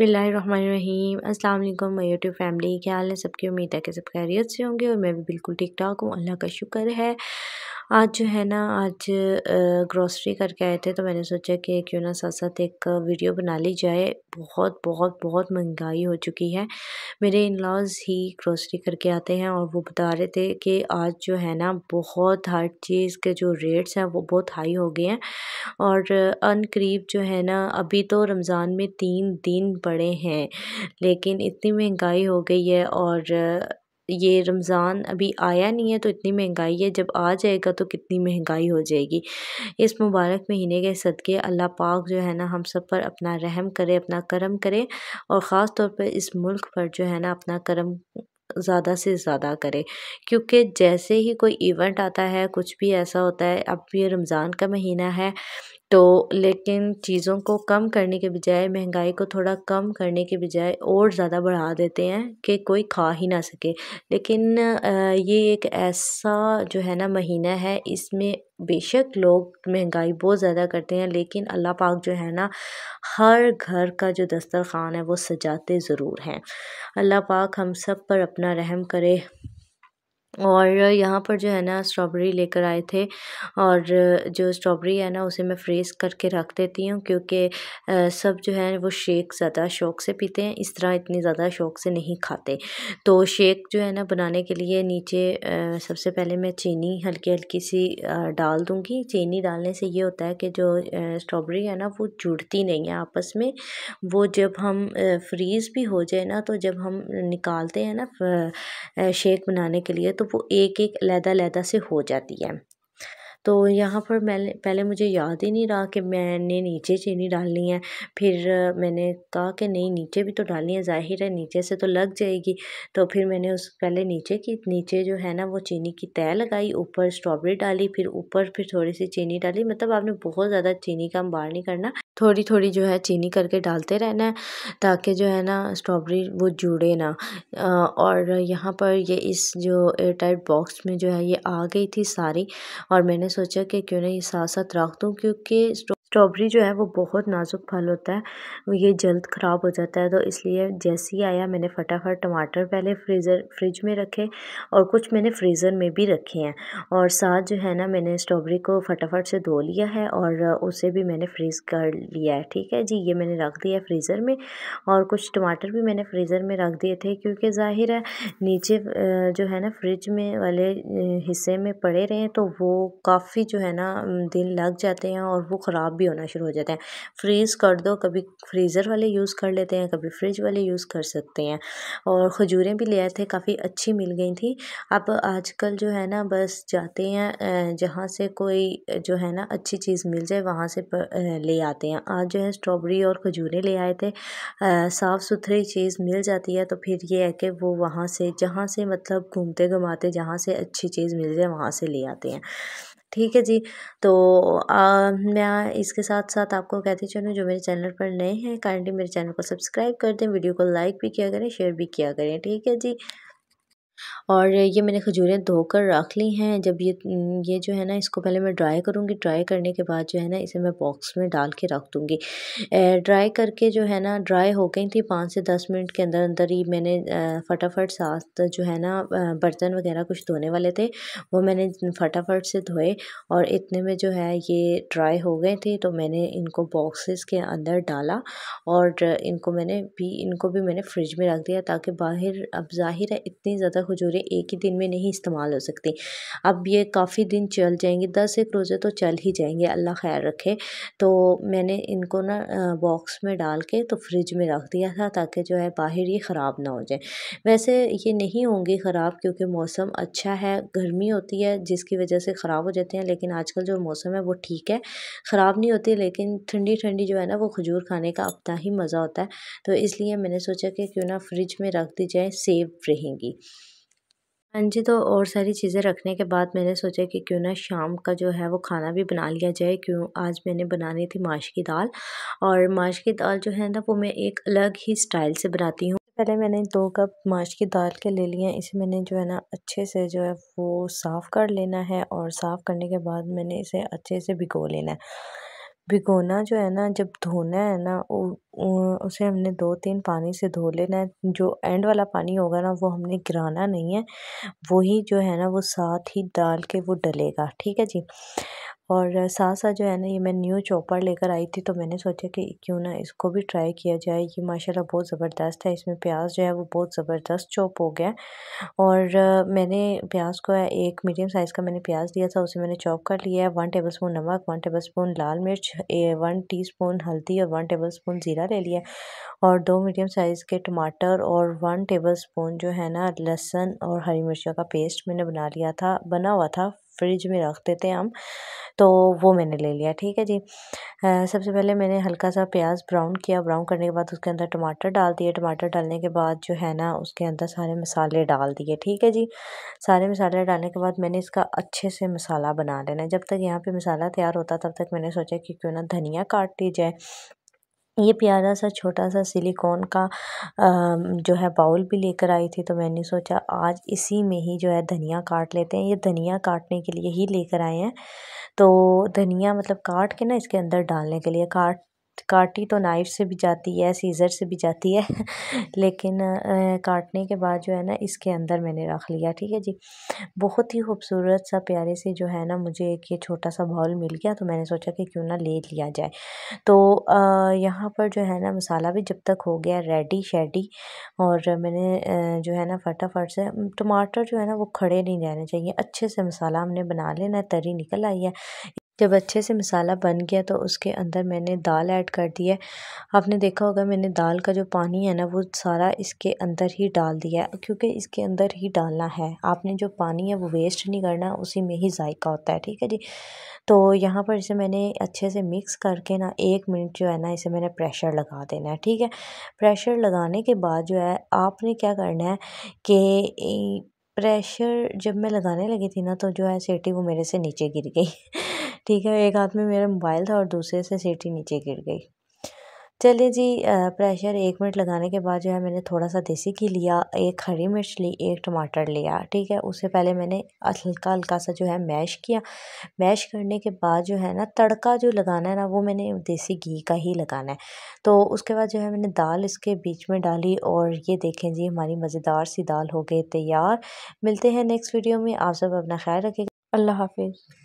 बिसमीम अल्लाम मैं यूट्यूब फैमिली क्या हाल है सबकी उम्मीद है कि सब खैरियत से होंगे और मैं भी बिल्कुल ठीक ठाक हूँ अल्लाह का शुक्र है आज जो है ना आज ग्रॉसरी करके आए थे तो मैंने सोचा कि क्यों ना साथ साथ एक वीडियो बना ली जाए बहुत बहुत बहुत महंगाई हो चुकी है मेरे इन लॉज ही ग्रॉसरी करके आते हैं और वो बता रहे थे कि आज जो है ना बहुत हर चीज़ के जो रेट्स हैं वो बहुत हाई हो गए हैं और अन करीब जो है ना अभी तो रमज़ान में तीन दिन पड़े हैं लेकिन इतनी महंगाई हो गई है और ये रमज़ान अभी आया नहीं है तो इतनी महंगाई है जब आ जाएगा तो कितनी महंगाई हो जाएगी इस मुबारक महीने के सदक़े अल्लाह पाक जो है ना हम सब पर अपना रहम करे अपना करम करे और ख़ास तौर पर इस मुल्क पर जो है ना अपना करम ज़्यादा से ज़्यादा करें क्योंकि जैसे ही कोई इवेंट आता है कुछ भी ऐसा होता है अब ये रमज़ान का महीना है तो लेकिन चीज़ों को कम करने के बजाय महंगाई को थोड़ा कम करने के बजाय और ज़्यादा बढ़ा देते हैं कि कोई खा ही ना सके लेकिन ये एक ऐसा जो है ना महीना है इसमें बेशक लोग महंगाई बहुत ज़्यादा करते हैं लेकिन अल्लाह पाक जो है ना हर घर का जो दस्तरखान है वो सजाते ज़रूर हैं अल्लाह पाक हम सब पर अपना रहम करे और यहाँ पर जो है ना स्ट्रॉबेरी लेकर आए थे और जो स्ट्रॉबेरी है ना उसे मैं फ्रीज़ करके रख देती हूँ क्योंकि सब जो है वो शेक ज़्यादा शौक़ से पीते हैं इस तरह इतनी ज़्यादा शौक़ से नहीं खाते तो शेक जो है ना बनाने के लिए नीचे सबसे पहले मैं चीनी हल्की हल्की सी डाल दूँगी चीनी डालने से ये होता है कि जो स्ट्रॉबेरी है ना वो जुड़ती नहीं है आपस में वो जब हम फ्रीज़ भी हो जाए ना तो जब हम निकालते हैं ना शेक बनाने के लिए तो वो एक एक लहदा लहदा से हो जाती है तो यहाँ पर मैंने पहले मुझे याद ही नहीं रहा कि मैंने नीचे चीनी डालनी है फिर मैंने कहा कि नहीं नीचे भी तो डालनी है ज़ाहिर है नीचे से तो लग जाएगी तो फिर मैंने उस पहले नीचे की नीचे जो है ना वो चीनी की तय लगाई ऊपर स्ट्रॉबेरी डाली फिर ऊपर फिर थोड़ी सी चीनी डाली मतलब आपने बहुत ज़्यादा चीनी का अंबार नहीं करना थोड़ी थोड़ी जो है चीनी करके डालते रहना है ताकि जो है ना स्ट्रॉबेरी वो जुड़े ना और यहाँ पर ये इस जो एयर टाइट बॉक्स में जो है ये आ गई थी सारी और मैंने सोचा कि क्यों ना ये साथ साथ रख दूँ क्योंकि स्ट्रॉबेरी जो है वो बहुत नाजुक फल होता है ये जल्द ख़राब हो जाता है तो इसलिए जैसे ही आया मैंने फटाफट टमाटर पहले फ्रीज़र फ्रिज में रखे और कुछ मैंने फ्रीज़र में भी रखे हैं और साथ जो है ना मैंने स्ट्रॉबेरी को फटाफट से धो लिया है और उसे भी मैंने फ्रीज़ कर लिया है ठीक है जी ये मैंने रख दिया है फ्रीज़र में और कुछ टमाटर भी मैंने फ्रीज़र में रख दिए थे क्योंकि ज़ाहिर है नीचे जो है ना फ्रिज में वाले हिस्से में पड़े रहें तो वो काफ़ी जो है ना दिन लग जाते हैं और वो ख़राब भी होना शुरू हो जाता है फ्रीज़ कर दो कभी फ्रीज़र वाले यूज़ कर लेते हैं कभी फ्रिज वाले यूज़ कर सकते हैं और खजूरें भी ले आए थे काफ़ी अच्छी मिल गई थी अब आजकल जो है ना बस जाते हैं जहाँ से कोई जो है ना अच्छी चीज़ मिल जाए वहाँ से ले आते हैं आज जो है स्ट्रॉबेरी और खजूरें ले आए थे साफ़ सुथरी चीज़ मिल जाती है तो फिर ये है कि वो वहाँ से जहाँ से मतलब घूमते घुमाते जहाँ से अच्छी चीज़ मिल जाए वहाँ से ले आते हैं ठीक है जी तो मैं इसके साथ साथ आपको कहती चलूँ जो मेरे चैनल पर नए हैं काइंडली मेरे चैनल को सब्सक्राइब कर दें वीडियो को लाइक भी किया करें शेयर भी किया करें ठीक है जी और ये मैंने खजूरें धोकर रख ली हैं जब ये ये जो है ना इसको पहले मैं ड्राई करूँगी ड्राई करने के बाद जो है ना इसे मैं बॉक्स में डाल के रख दूँगी ड्राई करके जो है ना ड्राई हो गई थी पाँच से दस मिनट के अंदर अंदर ही मैंने फटाफट साथ जो है ना बर्तन वगैरह कुछ धोने वाले थे वो मैंने फटाफट से धोए और इतने में जो है ये ड्राई हो गए थे तो मैंने इनको बॉक्सेस के अंदर डाला और इनको मैंने भी इनको भी मैंने फ्रिज में रख दिया ताकि बाहर अब जाहिर है इतनी ज़्यादा हजूरें एक ही दिन में नहीं इस्तेमाल हो सकती अब ये काफ़ी दिन चल जाएंगी दस एक रोज़े तो चल ही जाएंगे अल्लाह खैर रखे तो मैंने इनको ना बॉक्स में डाल के तो फ्रिज में रख दिया था ताकि जो है बाहर ये ख़राब ना हो जाए वैसे ये नहीं होंगी ख़राब क्योंकि मौसम अच्छा है गर्मी होती है जिसकी वजह से ख़राब हो जाते हैं लेकिन आजकल जो मौसम है वो ठीक है ख़राब नहीं होती लेकिन ठंडी ठंडी जो है ना वो खजूर खाने का अपना ही मज़ा होता है तो इसलिए मैंने सोचा कि क्यों ना फ्रिज में रख दी जाए सेफ रहेंगी हाँ जी तो और सारी चीज़ें रखने के बाद मैंने सोचा कि क्यों ना शाम का जो है वो खाना भी बना लिया जाए क्यों आज मैंने बनानी थी माश की दाल और माश की दाल जो है ना वो मैं एक अलग ही स्टाइल से बनाती हूँ पहले मैंने दो कप माश की दाल के ले लिए इसे मैंने जो है ना अच्छे से जो है वो साफ़ कर लेना है और साफ़ करने के बाद मैंने इसे अच्छे से भिगो लेना है भिगोना जो है ना जब धोना है ना उसे हमने दो तीन पानी से धो लेना है जो एंड वाला पानी होगा ना वो हमने गिराना नहीं है वही जो है ना वो साथ ही डाल के वो डलेगा ठीक है जी और साथ साथ जो है ना ये मैं न्यू चॉपर लेकर आई थी तो मैंने सोचा कि क्यों ना इसको भी ट्राई किया जाए ये माशाल्लाह बहुत ज़बरदस्त है इसमें प्याज जो है वो बहुत ज़बरदस्त चॉप हो गया और मैंने प्याज को एक मीडियम साइज़ का मैंने प्याज दिया था उसे मैंने चॉप कर लिया है वन टेबल स्पून नमक वन टेबल स्पून लाल मिर्च वन टी स्पून हल्दी और वन टेबल स्पून ज़ीरा ले लिया और दो मीडियम साइज़ के टमाटर और वन टेबल स्पून जो है ना लहसुन और हरी मिर्चों का पेस्ट मैंने बना लिया था बना हुआ था फ्रिज में रख देते हैं हम तो वो मैंने ले लिया ठीक है जी आ, सबसे पहले मैंने हल्का सा प्याज ब्राउन किया ब्राउन करने के बाद उसके अंदर टमाटर डाल दिए टमाटर डालने के बाद जो है ना उसके अंदर सारे मसाले डाल दिए ठीक है जी सारे मसाले डालने के बाद मैंने इसका अच्छे से मसाला बना लेना जब तक यहाँ पे मसाला तैयार होता तब तक मैंने सोचा कि क्यों ना धनिया काट दी जाए ये प्यारा सा छोटा सा सिलिकॉन का जो है बाउल भी लेकर आई थी तो मैंने सोचा आज इसी में ही जो है धनिया काट लेते हैं ये धनिया काटने के लिए ही लेकर आए हैं तो धनिया मतलब काट के ना इसके अंदर डालने के लिए काट काटी तो नाइफ से भी जाती है सीज़र से भी जाती है लेकिन काटने के बाद जो है ना इसके अंदर मैंने रख लिया ठीक है जी बहुत ही खूबसूरत सा प्यारे से जो है ना मुझे एक ये छोटा सा बाउल मिल गया तो मैंने सोचा कि क्यों ना ले लिया जाए तो यहाँ पर जो है ना मसाला भी जब तक हो गया रेडी शेडी और मैंने जो है ना फटाफट से टमाटर जो है ना वो खड़े नहीं रहने चाहिए अच्छे से मसाला हमने बना लेना तरी निकल आई है जब अच्छे से मसाला बन गया तो उसके अंदर मैंने दाल ऐड कर दी है आपने देखा होगा मैंने दाल का जो पानी है ना वो सारा इसके अंदर ही डाल दिया है क्योंकि इसके अंदर ही डालना है आपने जो पानी है वो वेस्ट नहीं करना उसी में ही जायका होता है ठीक है जी तो यहाँ पर इसे मैंने अच्छे से मिक्स करके ना एक मिनट जो है ना इसे मैंने प्रेशर लगा देना है ठीक है प्रेशर लगाने के बाद जो है आपने क्या करना है कि प्रेशर जब मैं लगाने लगी थी ना तो जो है सीटी वो मेरे से नीचे गिर गई ठीक है एक हाथ में मेरा मोबाइल था और दूसरे से सीटी नीचे गिर गई चलिए जी प्रेशर एक मिनट लगाने के बाद जो है मैंने थोड़ा सा देसी घी लिया एक हरी मिर्च ली एक टमाटर लिया ठीक है उससे पहले मैंने हल्का हल्का सा जो है मैश किया मैश करने के बाद जो है ना तड़का जो लगाना है ना वो मैंने देसी घी का ही लगाना है तो उसके बाद जो है मैंने दाल इसके बीच में डाली और ये देखें जी हमारी मज़ेदार सी दाल हो गई तैयार मिलते हैं नेक्स्ट वीडियो में आप सब अपना ख्याल रखेगा अल्लाह हाफिज़